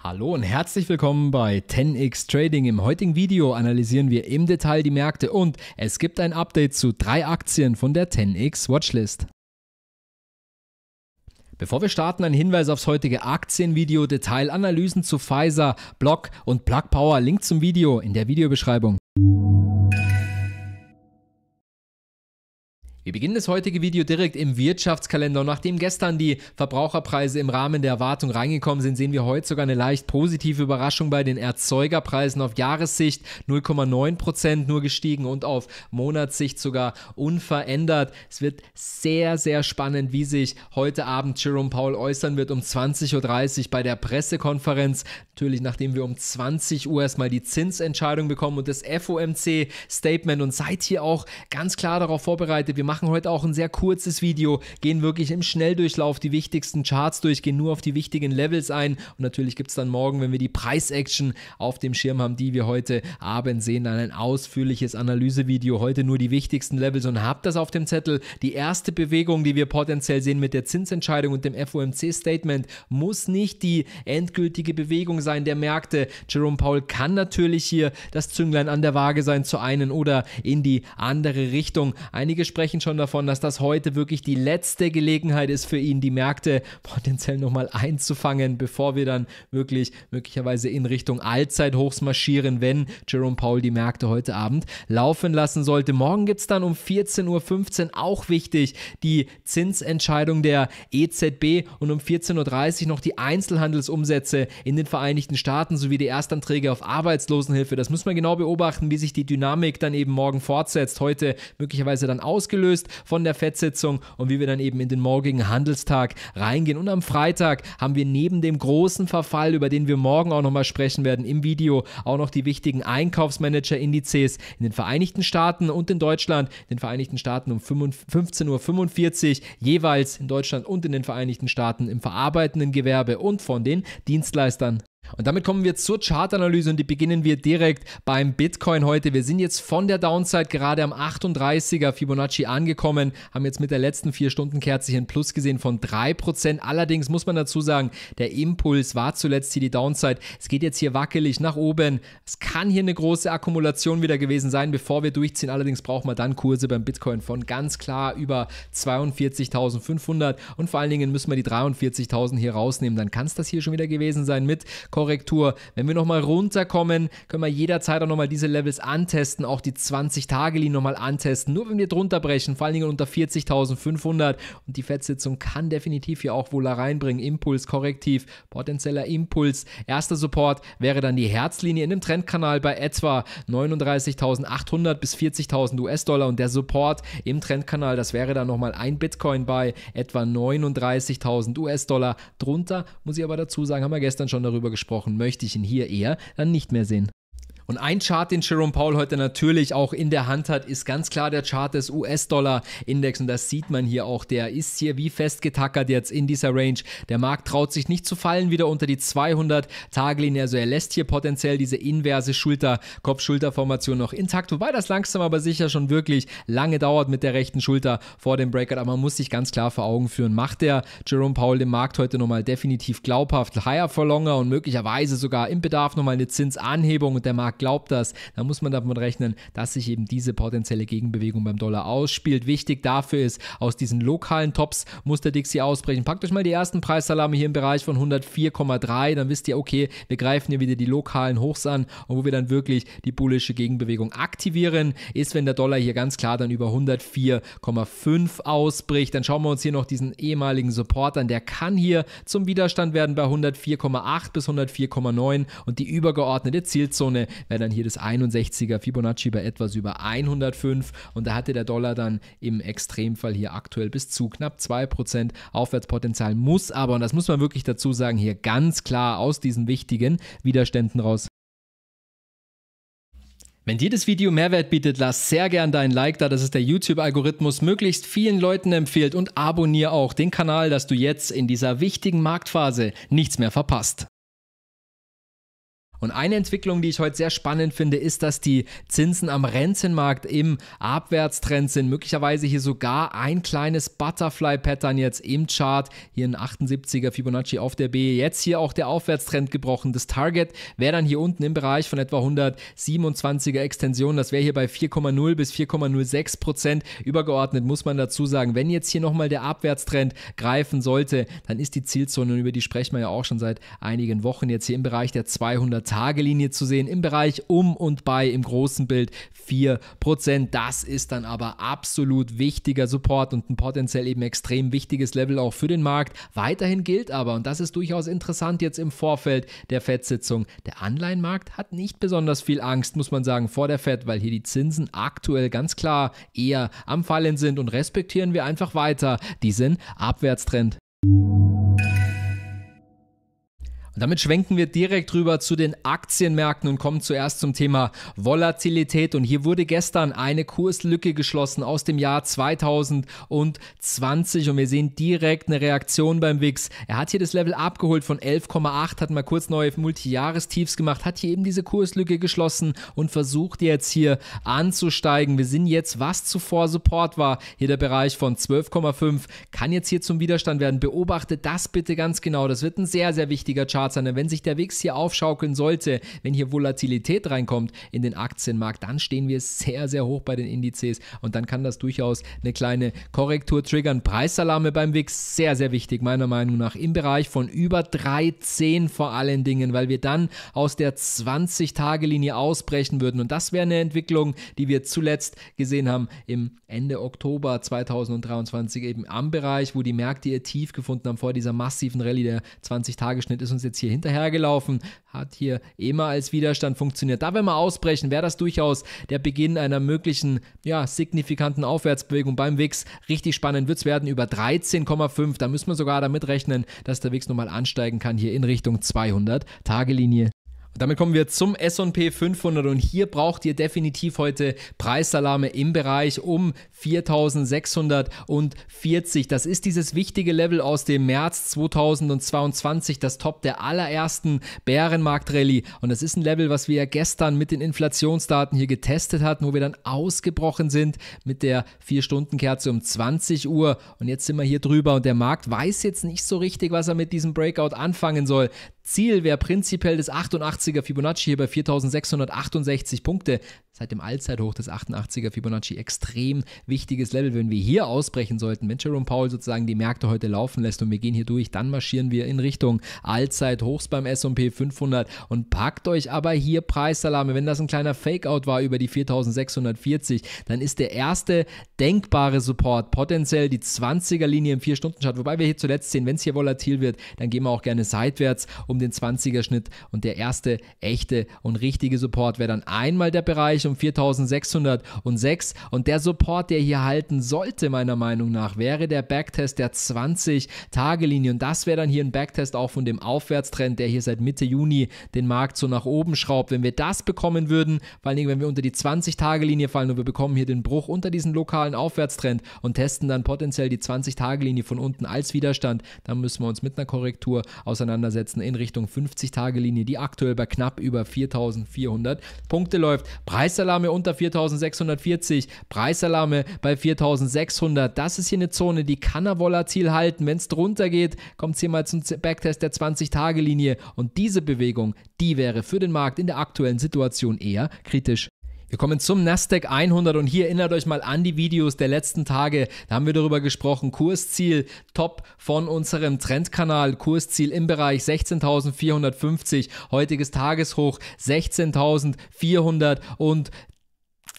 Hallo und herzlich willkommen bei 10x Trading. Im heutigen Video analysieren wir im Detail die Märkte und es gibt ein Update zu drei Aktien von der 10x Watchlist. Bevor wir starten, ein Hinweis aufs heutige Aktienvideo, Detailanalysen zu Pfizer, Block und Plug Power. Link zum Video in der Videobeschreibung. Wir beginnen das heutige Video direkt im Wirtschaftskalender. Nachdem gestern die Verbraucherpreise im Rahmen der Erwartung reingekommen sind, sehen wir heute sogar eine leicht positive Überraschung bei den Erzeugerpreisen auf Jahressicht 0,9% nur gestiegen und auf Monatssicht sogar unverändert. Es wird sehr, sehr spannend, wie sich heute Abend Jerome Powell äußern wird um 20.30 Uhr bei der Pressekonferenz. Natürlich, nachdem wir um 20 Uhr erstmal die Zinsentscheidung bekommen und das FOMC-Statement und seid hier auch ganz klar darauf vorbereitet. Wir machen machen heute auch ein sehr kurzes Video, gehen wirklich im Schnelldurchlauf die wichtigsten Charts durch, gehen nur auf die wichtigen Levels ein. Und natürlich gibt es dann morgen, wenn wir die Preis-Action auf dem Schirm haben, die wir heute Abend sehen, dann ein ausführliches Analysevideo. Heute nur die wichtigsten Levels und habt das auf dem Zettel. Die erste Bewegung, die wir potenziell sehen mit der Zinsentscheidung und dem FOMC-Statement, muss nicht die endgültige Bewegung sein der Märkte. Jerome Powell kann natürlich hier das Zünglein an der Waage sein zu einen oder in die andere Richtung. Einige sprechen sprechen schon davon, dass das heute wirklich die letzte Gelegenheit ist für ihn, die Märkte potenziell nochmal einzufangen, bevor wir dann wirklich möglicherweise in Richtung Allzeithochs marschieren, wenn Jerome Powell die Märkte heute Abend laufen lassen sollte. Morgen gibt es dann um 14.15 Uhr auch wichtig die Zinsentscheidung der EZB und um 14.30 Uhr noch die Einzelhandelsumsätze in den Vereinigten Staaten sowie die Erstanträge auf Arbeitslosenhilfe. Das muss man genau beobachten, wie sich die Dynamik dann eben morgen fortsetzt. Heute möglicherweise dann ausgelöst abgelöst von der FED-Sitzung und wie wir dann eben in den morgigen Handelstag reingehen. Und am Freitag haben wir neben dem großen Verfall, über den wir morgen auch nochmal sprechen werden, im Video auch noch die wichtigen Einkaufsmanager-Indizes in den Vereinigten Staaten und in Deutschland. In den Vereinigten Staaten um 15.45 Uhr jeweils in Deutschland und in den Vereinigten Staaten im verarbeitenden Gewerbe und von den Dienstleistern. Und damit kommen wir zur Chartanalyse und die beginnen wir direkt beim Bitcoin heute. Wir sind jetzt von der Downside gerade am 38er Fibonacci angekommen, haben jetzt mit der letzten 4-Stunden-Kerze hier ein Plus gesehen von 3%. Allerdings muss man dazu sagen, der Impuls war zuletzt hier die Downside. Es geht jetzt hier wackelig nach oben. Es kann hier eine große Akkumulation wieder gewesen sein, bevor wir durchziehen. Allerdings brauchen wir dann Kurse beim Bitcoin von ganz klar über 42.500 und vor allen Dingen müssen wir die 43.000 hier rausnehmen. Dann kann es das hier schon wieder gewesen sein mit Korrektur. Wenn wir nochmal runterkommen, können wir jederzeit auch nochmal diese Levels antesten, auch die 20-Tage-Linie nochmal antesten. Nur wenn wir drunter brechen, vor allen Dingen unter 40.500 und die Fettsitzung kann definitiv hier auch Wohler reinbringen. Impuls, Korrektiv, potenzieller Impuls. Erster Support wäre dann die Herzlinie in dem Trendkanal bei etwa 39.800 bis 40.000 US-Dollar und der Support im Trendkanal, das wäre dann nochmal ein Bitcoin bei etwa 39.000 US-Dollar. Drunter, muss ich aber dazu sagen, haben wir gestern schon darüber gesprochen angesprochen, möchte ich ihn hier eher dann nicht mehr sehen. Und ein Chart, den Jerome Powell heute natürlich auch in der Hand hat, ist ganz klar der Chart des US-Dollar-Index. Und das sieht man hier auch. Der ist hier wie festgetackert jetzt in dieser Range. Der Markt traut sich nicht zu fallen, wieder unter die 200-Tage-Linie. Also er lässt hier potenziell diese inverse Schulter, Kopf-Schulter-Formation noch intakt. Wobei das langsam aber sicher schon wirklich lange dauert mit der rechten Schulter vor dem Breakout. Aber man muss sich ganz klar vor Augen führen. Macht der Jerome Powell den Markt heute nochmal definitiv glaubhaft higher for longer und möglicherweise sogar im Bedarf nochmal eine Zinsanhebung und der Markt glaubt das, dann muss man damit rechnen, dass sich eben diese potenzielle Gegenbewegung beim Dollar ausspielt. Wichtig dafür ist, aus diesen lokalen Tops muss der Dixie ausbrechen. Packt euch mal die ersten Preisalarme hier im Bereich von 104,3, dann wisst ihr, okay, wir greifen hier wieder die lokalen Hochs an und wo wir dann wirklich die bullische Gegenbewegung aktivieren, ist, wenn der Dollar hier ganz klar dann über 104,5 ausbricht. Dann schauen wir uns hier noch diesen ehemaligen Support an. Der kann hier zum Widerstand werden bei 104,8 bis 104,9 und die übergeordnete Zielzone wäre dann hier das 61er Fibonacci bei etwas über 105 und da hatte der Dollar dann im Extremfall hier aktuell bis zu knapp 2% Aufwärtspotenzial, muss aber, und das muss man wirklich dazu sagen, hier ganz klar aus diesen wichtigen Widerständen raus wenn dir das Video Mehrwert bietet, lass sehr gern dein Like da, dass es der YouTube-Algorithmus möglichst vielen Leuten empfiehlt und abonniere auch den Kanal, dass du jetzt in dieser wichtigen Marktphase nichts mehr verpasst. Und eine Entwicklung, die ich heute sehr spannend finde, ist, dass die Zinsen am Rentenmarkt im Abwärtstrend sind. Möglicherweise hier sogar ein kleines Butterfly-Pattern jetzt im Chart. Hier ein 78er Fibonacci auf der B. Jetzt hier auch der Aufwärtstrend gebrochen. Das Target wäre dann hier unten im Bereich von etwa 127er Extension. Das wäre hier bei 4,0 bis 4,06 Prozent. Übergeordnet muss man dazu sagen, wenn jetzt hier nochmal der Abwärtstrend greifen sollte, dann ist die Zielzone, über die sprechen wir ja auch schon seit einigen Wochen, jetzt hier im Bereich der 200 Tagelinie zu sehen im Bereich um und bei im großen Bild 4%. Das ist dann aber absolut wichtiger Support und ein potenziell eben extrem wichtiges Level auch für den Markt. Weiterhin gilt aber, und das ist durchaus interessant jetzt im Vorfeld der FED-Sitzung, der Anleihenmarkt hat nicht besonders viel Angst, muss man sagen, vor der FED, weil hier die Zinsen aktuell ganz klar eher am Fallen sind und respektieren wir einfach weiter diesen Abwärtstrend. Damit schwenken wir direkt rüber zu den Aktienmärkten und kommen zuerst zum Thema Volatilität. Und hier wurde gestern eine Kurslücke geschlossen aus dem Jahr 2020 und wir sehen direkt eine Reaktion beim WIX. Er hat hier das Level abgeholt von 11,8, hat mal kurz neue Multijahrestiefs gemacht, hat hier eben diese Kurslücke geschlossen und versucht jetzt hier anzusteigen. Wir sind jetzt, was zuvor Support war, hier der Bereich von 12,5, kann jetzt hier zum Widerstand werden. Beobachtet das bitte ganz genau. Das wird ein sehr, sehr wichtiger Chart Spaßpartner, wenn sich der Wix hier aufschaukeln sollte, wenn hier Volatilität reinkommt in den Aktienmarkt, dann stehen wir sehr, sehr hoch bei den Indizes und dann kann das durchaus eine kleine Korrektur triggern. Preisalarme beim Wix sehr, sehr wichtig, meiner Meinung nach, im Bereich von über 13 vor allen Dingen, weil wir dann aus der 20-Tage-Linie ausbrechen würden und das wäre eine Entwicklung, die wir zuletzt gesehen haben im Ende Oktober 2023 eben am Bereich, wo die Märkte ihr Tief gefunden haben vor dieser massiven Rallye. Der 20-Tage-Schnitt ist uns jetzt jetzt hier hinterhergelaufen, hat hier immer als Widerstand funktioniert. Da wenn wir ausbrechen, wäre das durchaus der Beginn einer möglichen, ja, signifikanten Aufwärtsbewegung beim WIX. Richtig spannend wird es werden über 13,5. Da müssen wir sogar damit rechnen, dass der WIX nochmal ansteigen kann hier in Richtung 200 Tagelinie. Damit kommen wir zum S&P 500 und hier braucht ihr definitiv heute Preisalarme im Bereich um 4640. Das ist dieses wichtige Level aus dem März 2022, das Top der allerersten Bärenmarktrallye und das ist ein Level, was wir gestern mit den Inflationsdaten hier getestet hatten, wo wir dann ausgebrochen sind mit der 4-Stunden-Kerze um 20 Uhr und jetzt sind wir hier drüber und der Markt weiß jetzt nicht so richtig, was er mit diesem Breakout anfangen soll. Ziel wäre prinzipiell das 88er Fibonacci hier bei 4668 Punkte seit dem Allzeithoch des 88er Fibonacci extrem wichtiges Level. Wenn wir hier ausbrechen sollten, wenn Jerome Powell sozusagen die Märkte heute laufen lässt und wir gehen hier durch, dann marschieren wir in Richtung Allzeithochs beim S&P 500 und packt euch aber hier Preisalarme. Wenn das ein kleiner Fakeout war über die 4640, dann ist der erste denkbare Support potenziell die 20er Linie im 4-Stunden-Chart, wobei wir hier zuletzt sehen, wenn es hier volatil wird, dann gehen wir auch gerne seitwärts um den 20er Schnitt und der erste echte und richtige Support wäre dann einmal der Bereich um 4606 und der Support, der hier halten sollte, meiner Meinung nach, wäre der Backtest der 20-Tage-Linie und das wäre dann hier ein Backtest auch von dem Aufwärtstrend, der hier seit Mitte Juni den Markt so nach oben schraubt. Wenn wir das bekommen würden, vor allen Dingen, wenn wir unter die 20-Tage-Linie fallen und wir bekommen hier den Bruch unter diesen lokalen Aufwärtstrend und testen dann potenziell die 20-Tage-Linie von unten als Widerstand, dann müssen wir uns mit einer Korrektur auseinandersetzen in Richtung 50-Tage-Linie, die aktuell bei knapp über 4400 Punkte läuft. Preis Preisalarme unter 4640, Preisalarme bei 4600. Das ist hier eine Zone, die kann er volatil halten. Wenn es drunter geht, kommt es hier mal zum Backtest der 20-Tage-Linie. Und diese Bewegung, die wäre für den Markt in der aktuellen Situation eher kritisch. Wir kommen zum Nasdaq 100 und hier erinnert euch mal an die Videos der letzten Tage. Da haben wir darüber gesprochen. Kursziel top von unserem Trendkanal. Kursziel im Bereich 16.450. Heutiges Tageshoch 16.400 und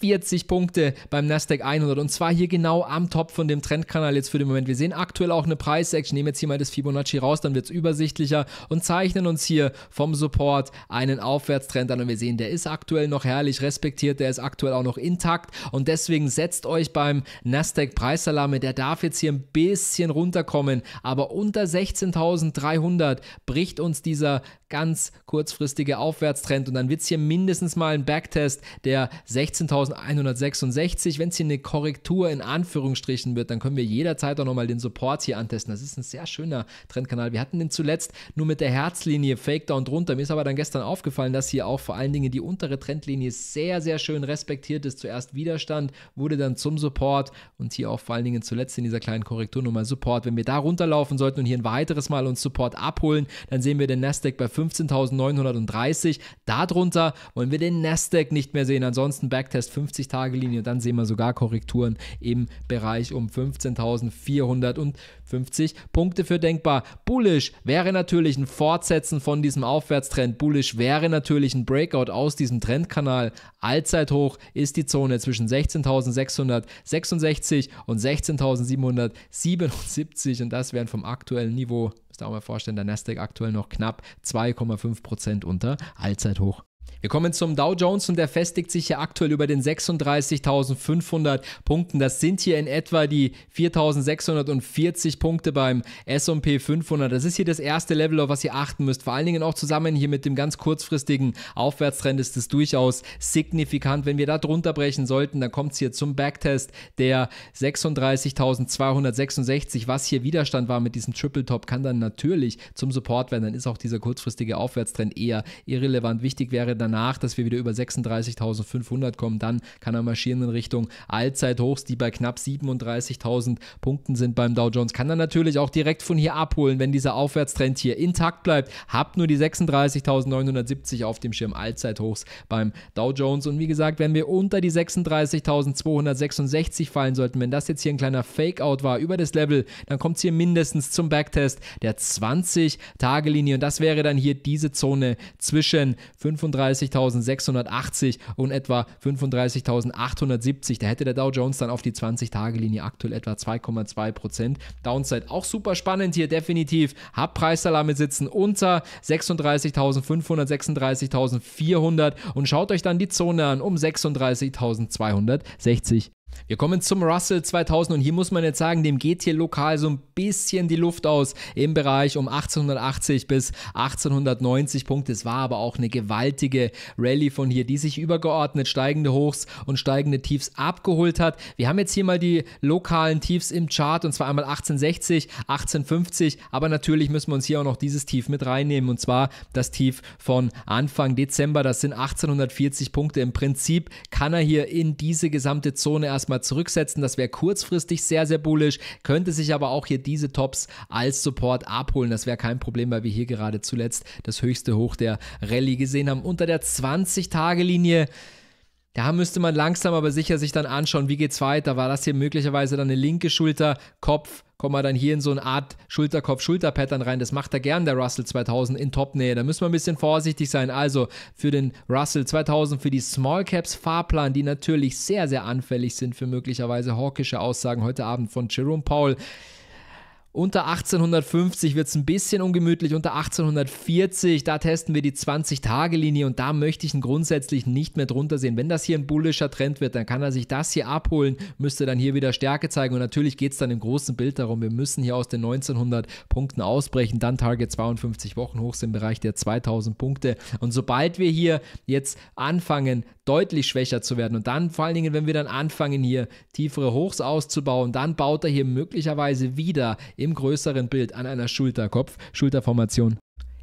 40 Punkte beim Nasdaq 100 und zwar hier genau am Top von dem Trendkanal jetzt für den Moment. Wir sehen aktuell auch eine Preisaction. Ich nehme jetzt hier mal das Fibonacci raus, dann wird es übersichtlicher und zeichnen uns hier vom Support einen Aufwärtstrend an und wir sehen, der ist aktuell noch herrlich respektiert, der ist aktuell auch noch intakt und deswegen setzt euch beim Nasdaq Preisalarme, der darf jetzt hier ein bisschen runterkommen, aber unter 16.300 bricht uns dieser ganz kurzfristige Aufwärtstrend und dann wird es hier mindestens mal ein Backtest der 16.000 1166. Wenn es hier eine Korrektur in Anführungsstrichen wird, dann können wir jederzeit auch nochmal den Support hier antesten. Das ist ein sehr schöner Trendkanal. Wir hatten den zuletzt nur mit der Herzlinie Fake Down drunter. Mir ist aber dann gestern aufgefallen, dass hier auch vor allen Dingen die untere Trendlinie sehr, sehr schön respektiert ist. Zuerst Widerstand, wurde dann zum Support und hier auch vor allen Dingen zuletzt in dieser kleinen Korrektur nochmal Support. Wenn wir da runterlaufen sollten und hier ein weiteres Mal uns Support abholen, dann sehen wir den Nasdaq bei 15.930. Darunter wollen wir den Nasdaq nicht mehr sehen. Ansonsten Backtest erst 50-Tage-Linie. und Dann sehen wir sogar Korrekturen im Bereich um 15.450 Punkte für denkbar. Bullish wäre natürlich ein Fortsetzen von diesem Aufwärtstrend. Bullish wäre natürlich ein Breakout aus diesem Trendkanal. Allzeithoch ist die Zone zwischen 16.666 und 16.777 und das wären vom aktuellen Niveau, müsst ihr auch mal vorstellen, der Nasdaq aktuell noch knapp 2,5% Prozent unter Allzeithoch. Wir kommen zum Dow Jones und der festigt sich ja aktuell über den 36.500 Punkten. Das sind hier in etwa die 4.640 Punkte beim S&P 500. Das ist hier das erste Level, auf was ihr achten müsst. Vor allen Dingen auch zusammen hier mit dem ganz kurzfristigen Aufwärtstrend ist es durchaus signifikant. Wenn wir da drunter brechen sollten, dann kommt es hier zum Backtest der 36.266. Was hier Widerstand war mit diesem Triple Top, kann dann natürlich zum Support werden. Dann ist auch dieser kurzfristige Aufwärtstrend eher irrelevant. Wichtig wäre dann danach, dass wir wieder über 36.500 kommen. Dann kann er marschieren in Richtung Allzeithochs, die bei knapp 37.000 Punkten sind beim Dow Jones. Kann er natürlich auch direkt von hier abholen, wenn dieser Aufwärtstrend hier intakt bleibt. Habt nur die 36.970 auf dem Schirm Allzeithochs beim Dow Jones. Und wie gesagt, wenn wir unter die 36.266 fallen sollten, wenn das jetzt hier ein kleiner Fakeout war über das Level, dann kommt es hier mindestens zum Backtest der 20-Tage-Linie. Und das wäre dann hier diese Zone zwischen 35 35.680 und etwa 35.870. Da hätte der Dow Jones dann auf die 20-Tage-Linie aktuell etwa 2,2 Downside auch super spannend hier, definitiv. Hab Preisalarme sitzen unter 36.500, 36.400 und schaut euch dann die Zone an um 36.260 wir kommen zum Russell 2000 und hier muss man jetzt sagen, dem geht hier lokal so ein bisschen die Luft aus im Bereich um 1880 bis 1890 Punkte. Es war aber auch eine gewaltige Rallye von hier, die sich übergeordnet steigende Hochs und steigende Tiefs abgeholt hat. Wir haben jetzt hier mal die lokalen Tiefs im Chart und zwar einmal 1860, 1850, aber natürlich müssen wir uns hier auch noch dieses Tief mit reinnehmen und zwar das Tief von Anfang Dezember. Das sind 1840 Punkte. Im Prinzip kann er hier in diese gesamte Zone erst erstmal zurücksetzen. Das wäre kurzfristig sehr, sehr bullisch. Könnte sich aber auch hier diese Tops als Support abholen. Das wäre kein Problem, weil wir hier gerade zuletzt das höchste Hoch der Rallye gesehen haben. Unter der 20-Tage-Linie ja, müsste man langsam aber sicher sich dann anschauen, wie geht's weiter? War das hier möglicherweise dann eine linke Schulter, Kopf, kommen wir dann hier in so eine Art Schulterkopf-Schulter-Pattern rein. Das macht er gern, der Russell 2000 in Topnähe. Da müssen wir ein bisschen vorsichtig sein. Also für den Russell 2000, für die Small Caps Fahrplan, die natürlich sehr, sehr anfällig sind für möglicherweise hawkische Aussagen heute Abend von Jerome Powell. Unter 1850 wird es ein bisschen ungemütlich, unter 1840, da testen wir die 20-Tage-Linie und da möchte ich ihn grundsätzlich nicht mehr drunter sehen. Wenn das hier ein bullischer Trend wird, dann kann er sich das hier abholen, müsste dann hier wieder Stärke zeigen und natürlich geht es dann im großen Bild darum, wir müssen hier aus den 1900 Punkten ausbrechen, dann Target 52 Wochen hochs im Bereich der 2000 Punkte und sobald wir hier jetzt anfangen, deutlich schwächer zu werden und dann vor allen Dingen, wenn wir dann anfangen, hier tiefere Hochs auszubauen, dann baut er hier möglicherweise wieder im größeren Bild an einer Schulterkopf, Schulterformation.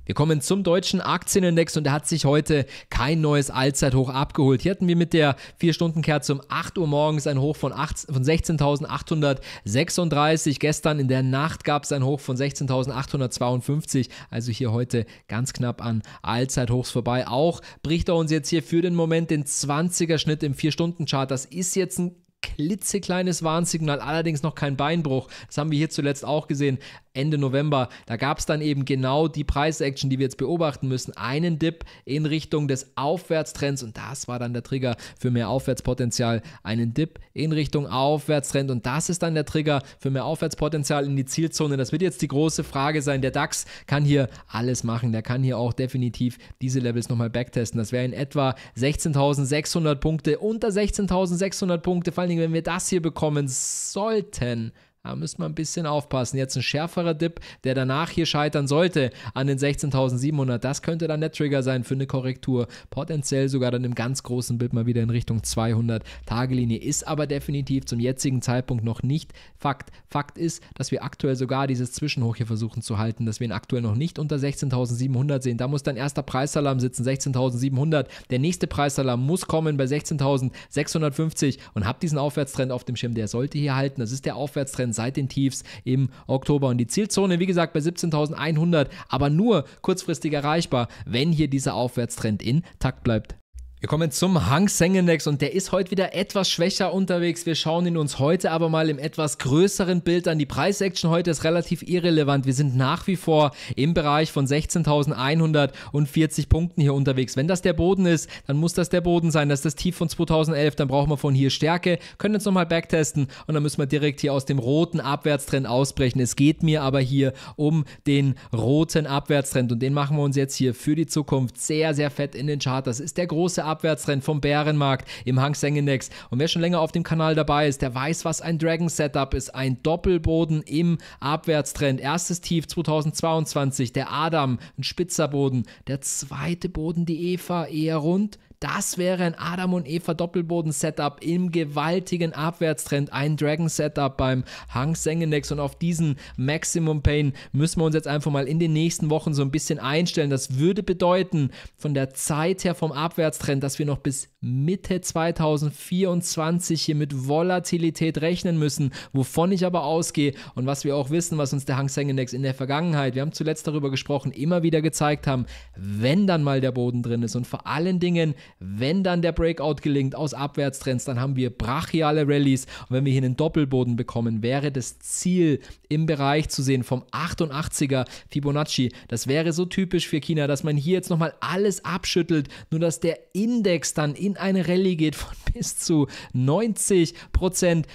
Wir kommen zum deutschen Aktienindex und er hat sich heute kein neues Allzeithoch abgeholt. Hier hatten wir mit der 4-Stunden-Kerze um 8 Uhr morgens ein Hoch von, von 16.836. Gestern in der Nacht gab es ein Hoch von 16.852. Also hier heute ganz knapp an Allzeithochs vorbei. Auch bricht er uns jetzt hier für den Moment den 20er-Schnitt im 4-Stunden-Chart. Das ist jetzt ein klitzekleines Warnsignal, allerdings noch kein Beinbruch. Das haben wir hier zuletzt auch gesehen. Ende November. Da gab es dann eben genau die Preisaction, die wir jetzt beobachten müssen. Einen Dip in Richtung des Aufwärtstrends und das war dann der Trigger für mehr Aufwärtspotenzial. Einen Dip in Richtung Aufwärtstrend und das ist dann der Trigger für mehr Aufwärtspotenzial in die Zielzone. Das wird jetzt die große Frage sein. Der DAX kann hier alles machen. Der kann hier auch definitiv diese Levels nochmal backtesten. Das wäre in etwa 16.600 Punkte. Unter 16.600 Punkte, vor allen Dingen, wenn wir das hier bekommen sollten, da müssen wir ein bisschen aufpassen. Jetzt ein schärferer Dip, der danach hier scheitern sollte an den 16.700. Das könnte dann der Trigger sein für eine Korrektur. Potenziell sogar dann im ganz großen Bild mal wieder in Richtung 200. Tagelinie ist aber definitiv zum jetzigen Zeitpunkt noch nicht Fakt. Fakt ist, dass wir aktuell sogar dieses Zwischenhoch hier versuchen zu halten, dass wir ihn aktuell noch nicht unter 16.700 sehen. Da muss dann erster Preisalarm sitzen, 16.700. Der nächste Preisalarm muss kommen bei 16.650 und habt diesen Aufwärtstrend auf dem Schirm. Der sollte hier halten. Das ist der Aufwärtstrend seit den Tiefs im Oktober. Und die Zielzone, wie gesagt, bei 17.100, aber nur kurzfristig erreichbar, wenn hier dieser Aufwärtstrend intakt bleibt. Wir kommen zum Hang Seng Index und der ist heute wieder etwas schwächer unterwegs. Wir schauen ihn uns heute aber mal im etwas größeren Bild an. Die Preisaction heute ist relativ irrelevant. Wir sind nach wie vor im Bereich von 16.140 Punkten hier unterwegs. Wenn das der Boden ist, dann muss das der Boden sein. Das ist das Tief von 2011. Dann brauchen wir von hier Stärke, können jetzt nochmal backtesten und dann müssen wir direkt hier aus dem roten Abwärtstrend ausbrechen. Es geht mir aber hier um den roten Abwärtstrend und den machen wir uns jetzt hier für die Zukunft sehr, sehr fett in den Chart. Das ist der große Abwärtstrend vom Bärenmarkt im Hang Seng Index. Und wer schon länger auf dem Kanal dabei ist, der weiß, was ein Dragon Setup ist. Ein Doppelboden im Abwärtstrend. Erstes Tief 2022, der Adam, ein spitzer Boden. Der zweite Boden, die Eva, eher rund. Das wäre ein Adam und Eva Doppelboden-Setup im gewaltigen Abwärtstrend, ein Dragon-Setup beim Hang Seng Index und auf diesen Maximum Pain müssen wir uns jetzt einfach mal in den nächsten Wochen so ein bisschen einstellen. Das würde bedeuten, von der Zeit her vom Abwärtstrend, dass wir noch bis Mitte 2024 hier mit Volatilität rechnen müssen, wovon ich aber ausgehe und was wir auch wissen, was uns der Hang Seng Index in der Vergangenheit, wir haben zuletzt darüber gesprochen, immer wieder gezeigt haben, wenn dann mal der Boden drin ist und vor allen Dingen wenn dann der Breakout gelingt aus Abwärtstrends, dann haben wir brachiale Rallies. Und wenn wir hier einen Doppelboden bekommen, wäre das Ziel im Bereich zu sehen vom 88er Fibonacci. Das wäre so typisch für China, dass man hier jetzt nochmal alles abschüttelt, nur dass der Index dann in eine Rallye geht von bis zu 90 Prozent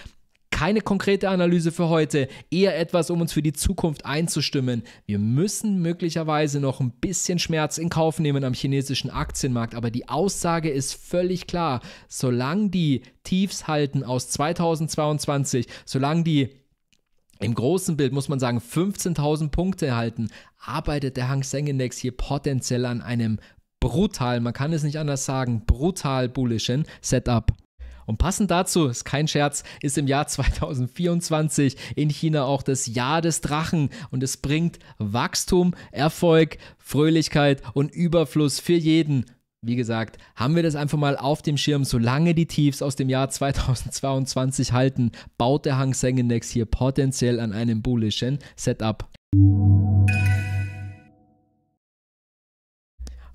keine konkrete Analyse für heute, eher etwas, um uns für die Zukunft einzustimmen. Wir müssen möglicherweise noch ein bisschen Schmerz in Kauf nehmen am chinesischen Aktienmarkt, aber die Aussage ist völlig klar. Solange die Tiefs halten aus 2022, solange die im großen Bild muss man sagen, 15.000 Punkte erhalten, arbeitet der Hang Seng Index hier potenziell an einem brutal, man kann es nicht anders sagen, brutal bullischen Setup. Und passend dazu, ist kein Scherz, ist im Jahr 2024 in China auch das Jahr des Drachen und es bringt Wachstum, Erfolg, Fröhlichkeit und Überfluss für jeden. Wie gesagt, haben wir das einfach mal auf dem Schirm. Solange die Tiefs aus dem Jahr 2022 halten, baut der Hang Seng Index hier potenziell an einem bullischen Setup.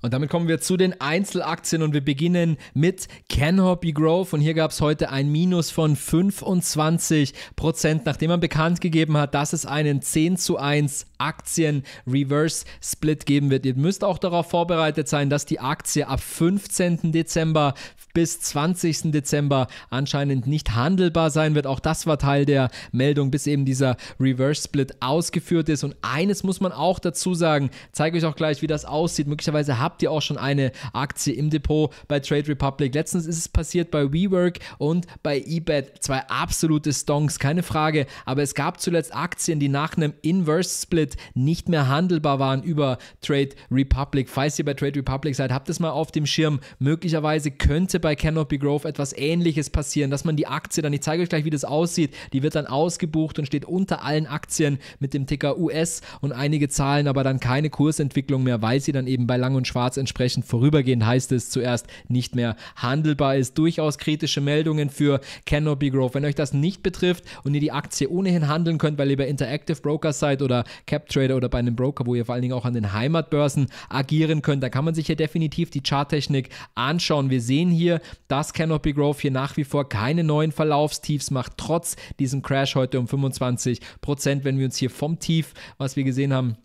Und damit kommen wir zu den Einzelaktien und wir beginnen mit Canopy Growth. Und hier gab es heute ein Minus von 25 Prozent, nachdem man bekannt gegeben hat, dass es einen 10 zu 1 Aktien Reverse Split geben wird. Ihr müsst auch darauf vorbereitet sein, dass die Aktie ab 15. Dezember bis 20. Dezember anscheinend nicht handelbar sein wird. Auch das war Teil der Meldung, bis eben dieser Reverse Split ausgeführt ist. Und eines muss man auch dazu sagen, zeige euch auch gleich, wie das aussieht. Möglicherweise habt ihr auch schon eine Aktie im Depot bei Trade Republic. Letztens ist es passiert bei WeWork und bei eBay. Zwei absolute Stonks, keine Frage. Aber es gab zuletzt Aktien, die nach einem Inverse Split Assets nicht mehr handelbar waren über Trade Republic. Falls ihr bei Trade Republic seid, habt es mal auf dem Schirm. Möglicherweise könnte bei Canopy Growth etwas Ähnliches passieren, dass man die Aktie dann, ich zeige euch gleich, wie das aussieht, die wird dann ausgebucht und steht unter allen Aktien mit dem Ticker US und einige zahlen aber dann keine Kursentwicklung mehr, weil sie dann eben bei Lang und Schwarz entsprechend vorübergehend heißt es zuerst nicht mehr handelbar ist. Durchaus kritische Meldungen für Canopy Growth. Wenn euch das nicht betrifft und ihr die Aktie ohnehin handeln könnt, weil ihr bei Interactive Broker seid oder Cap CapTrader oder bei einem Broker, wo ihr vor allen Dingen auch an den Heimatbörsen agieren könnt. Da kann man sich ja definitiv die Charttechnik anschauen. Wir sehen hier, dass Canopy Growth hier nach wie vor keine neuen Verlaufstiefs macht, trotz diesem Crash heute um 25 Prozent, wenn wir uns hier vom Tief, was wir gesehen haben,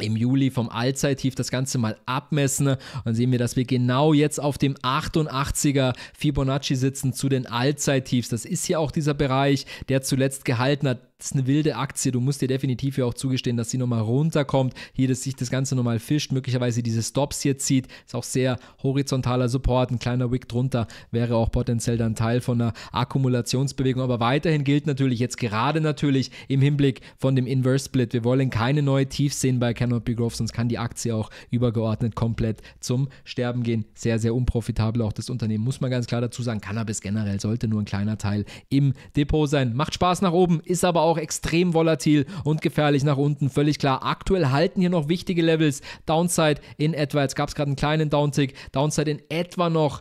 im Juli vom Allzeittief das Ganze mal abmessen. Dann sehen wir, dass wir genau jetzt auf dem 88er Fibonacci sitzen zu den Allzeittiefs. Das ist hier auch dieser Bereich, der zuletzt gehalten hat das ist eine wilde Aktie. Du musst dir definitiv ja auch zugestehen, dass sie nochmal runterkommt. Hier, dass sich das Ganze nochmal fischt, möglicherweise diese Stops hier zieht. Ist auch sehr horizontaler Support. Ein kleiner Wick drunter wäre auch potenziell dann Teil von einer Akkumulationsbewegung. Aber weiterhin gilt natürlich jetzt gerade natürlich im Hinblick von dem Inverse Split. Wir wollen keine neue Tiefs sehen bei Canopy Growth, sonst kann die Aktie auch übergeordnet komplett zum Sterben gehen. Sehr, sehr unprofitabel auch das Unternehmen, muss man ganz klar dazu sagen. Cannabis generell sollte nur ein kleiner Teil im Depot sein. Macht Spaß nach oben, ist aber auch auch extrem volatil und gefährlich nach unten, völlig klar. Aktuell halten hier noch wichtige Levels. Downside in etwa, jetzt gab es gerade einen kleinen Downtick, Downside in etwa noch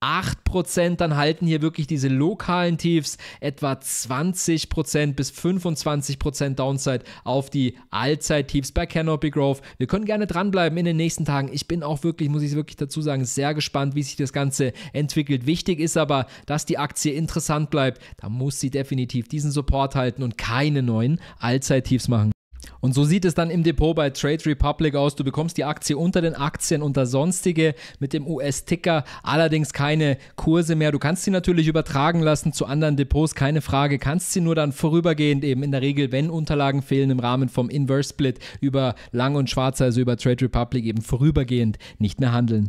8%, dann halten hier wirklich diese lokalen Tiefs etwa 20% bis 25% Downside auf die Allzeit-Tiefs bei Canopy Growth. Wir können gerne dranbleiben in den nächsten Tagen. Ich bin auch wirklich, muss ich wirklich dazu sagen, sehr gespannt, wie sich das Ganze entwickelt. Wichtig ist aber, dass die Aktie interessant bleibt. Da muss sie definitiv diesen Support halten und keine neuen Allzeit-Tiefs machen. Und so sieht es dann im Depot bei Trade Republic aus. Du bekommst die Aktie unter den Aktien, unter sonstige mit dem US-Ticker, allerdings keine Kurse mehr. Du kannst sie natürlich übertragen lassen zu anderen Depots, keine Frage. Kannst sie nur dann vorübergehend eben in der Regel, wenn Unterlagen fehlen im Rahmen vom Inverse Split über Lang und Schwarz, also über Trade Republic eben vorübergehend nicht mehr handeln.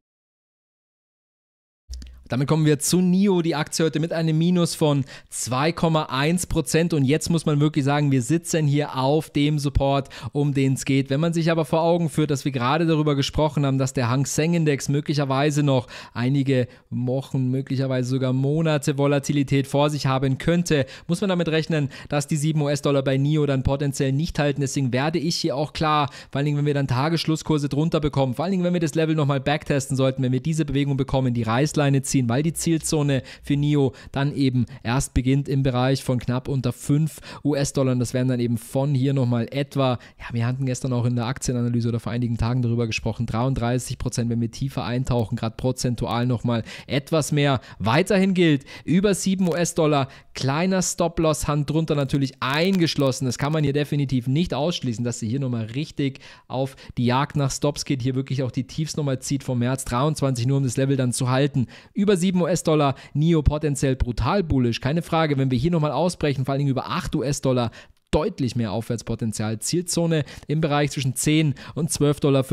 Damit kommen wir zu NIO. Die Aktie heute mit einem Minus von 2,1 Und jetzt muss man wirklich sagen, wir sitzen hier auf dem Support, um den es geht. Wenn man sich aber vor Augen führt, dass wir gerade darüber gesprochen haben, dass der Hang Seng Index möglicherweise noch einige Wochen, möglicherweise sogar Monate Volatilität vor sich haben könnte, muss man damit rechnen, dass die 7 US-Dollar bei NIO dann potenziell nicht halten. Deswegen werde ich hier auch klar, vor allen Dingen, wenn wir dann Tagesschlusskurse drunter bekommen, vor allen Dingen, wenn wir das Level nochmal backtesten sollten, wenn wir diese Bewegung bekommen, die Reißleine ziehen, ziehen, weil die Zielzone für NIO dann eben erst beginnt im Bereich von knapp unter 5 US-Dollar. Das wären dann eben von hier nochmal etwa, ja, wir hatten gestern auch in der Aktienanalyse oder vor einigen Tagen darüber gesprochen, 33 Prozent, wenn wir tiefer eintauchen, gerade prozentual nochmal etwas mehr. Weiterhin gilt, über 7 US-Dollar, kleiner Stop-Loss, Hand drunter natürlich eingeschlossen. Das kann man hier definitiv nicht ausschließen, dass sie hier nochmal richtig auf die Jagd nach Stops geht, hier wirklich auch die Tiefs nochmal zieht vom März 23, nur um das Level dann zu halten. Über über 7 US-Dollar, NIO potenziell brutal bullisch, keine Frage. Wenn wir hier nochmal ausbrechen, vor allem über 8 US-Dollar, deutlich mehr Aufwärtspotenzial. Zielzone im Bereich zwischen 10 und 12,50 Dollar.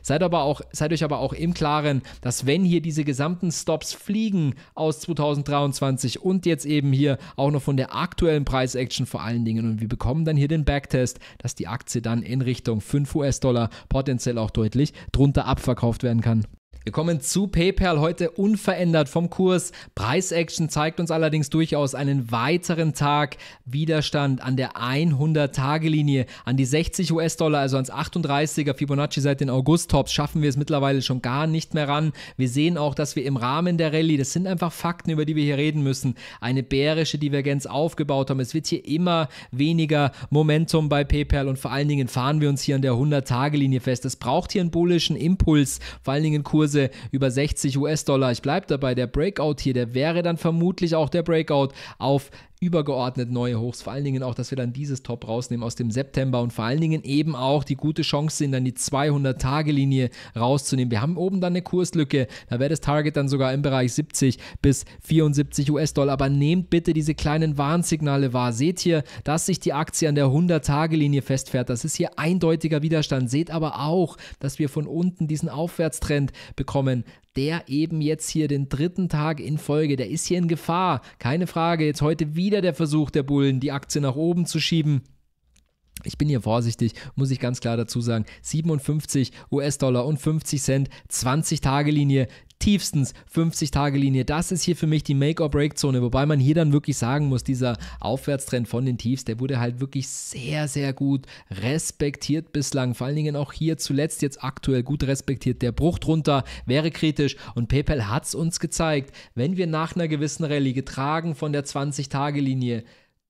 Seid, aber auch, seid euch aber auch im Klaren, dass wenn hier diese gesamten Stops fliegen aus 2023 und jetzt eben hier auch noch von der aktuellen Preisaction vor allen Dingen und wir bekommen dann hier den Backtest, dass die Aktie dann in Richtung 5 US-Dollar potenziell auch deutlich drunter abverkauft werden kann. Wir kommen zu PayPal heute unverändert vom Kurs. Preis Action zeigt uns allerdings durchaus einen weiteren Tag Widerstand an der 100-Tage-Linie. An die 60 US-Dollar, also ans 38er Fibonacci seit den August-Tops, schaffen wir es mittlerweile schon gar nicht mehr ran. Wir sehen auch, dass wir im Rahmen der Rallye, das sind einfach Fakten, über die wir hier reden müssen, eine bärische Divergenz aufgebaut haben. Es wird hier immer weniger Momentum bei PayPal und vor allen Dingen fahren wir uns hier an der 100-Tage-Linie fest. Es braucht hier einen bullischen Impuls, vor allen Dingen Kurse Kurse über 60 US-Dollar. Ich bleibe dabei, der Breakout hier, der wäre dann vermutlich auch der Breakout auf übergeordnet neue Hochs. Vor allen Dingen auch, dass wir dann dieses Top rausnehmen aus dem September und vor allen Dingen eben auch die gute Chance sind, dann die 200-Tage-Linie rauszunehmen. Wir haben oben dann eine Kurslücke. Da wäre das Target dann sogar im Bereich 70 bis 74 US-Dollar. Aber nehmt bitte diese kleinen Warnsignale wahr. Seht hier, dass sich die Aktie an der 100-Tage-Linie festfährt. Das ist hier eindeutiger Widerstand. Seht aber auch, dass wir von unten diesen Aufwärtstrend bekommen der eben jetzt hier den dritten Tag in Folge, der ist hier in Gefahr. Keine Frage, jetzt heute wieder der Versuch der Bullen, die Aktie nach oben zu schieben. Ich bin hier vorsichtig, muss ich ganz klar dazu sagen. 57 US-Dollar und 50 Cent, 20 Tage Linie, tiefstens 50-Tage-Linie. Das ist hier für mich die Make-or-Break-Zone, wobei man hier dann wirklich sagen muss, dieser Aufwärtstrend von den Tiefs, der wurde halt wirklich sehr, sehr gut respektiert bislang. Vor allen Dingen auch hier zuletzt jetzt aktuell gut respektiert. Der Bruch drunter wäre kritisch und PayPal hat es uns gezeigt, wenn wir nach einer gewissen Rallye getragen von der 20-Tage-Linie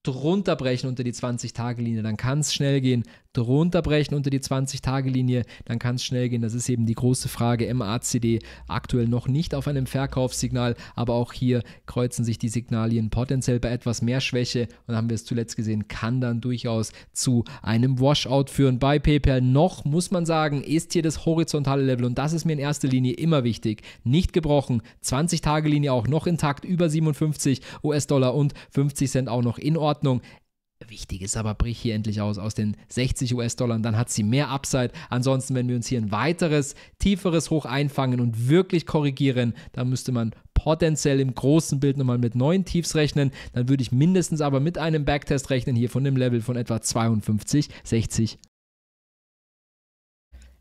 drunter brechen unter die 20-Tage-Linie, dann kann es schnell gehen, drunter brechen unter die 20-Tage-Linie, dann kann es schnell gehen. Das ist eben die große Frage. MACD aktuell noch nicht auf einem Verkaufssignal, aber auch hier kreuzen sich die Signalien potenziell bei etwas mehr Schwäche und haben wir es zuletzt gesehen, kann dann durchaus zu einem Washout führen. Bei PayPal noch muss man sagen, ist hier das horizontale Level und das ist mir in erster Linie immer wichtig. Nicht gebrochen, 20-Tage-Linie auch noch intakt, über 57 US-Dollar und 50 Cent auch noch in Ordnung. Wichtig ist aber, brich hier endlich aus aus den 60 US-Dollar, dann hat sie mehr Upside. Ansonsten, wenn wir uns hier ein weiteres, tieferes Hoch einfangen und wirklich korrigieren, dann müsste man potenziell im großen Bild nochmal mit neuen Tiefs rechnen. Dann würde ich mindestens aber mit einem Backtest rechnen, hier von dem Level von etwa 52, 52,60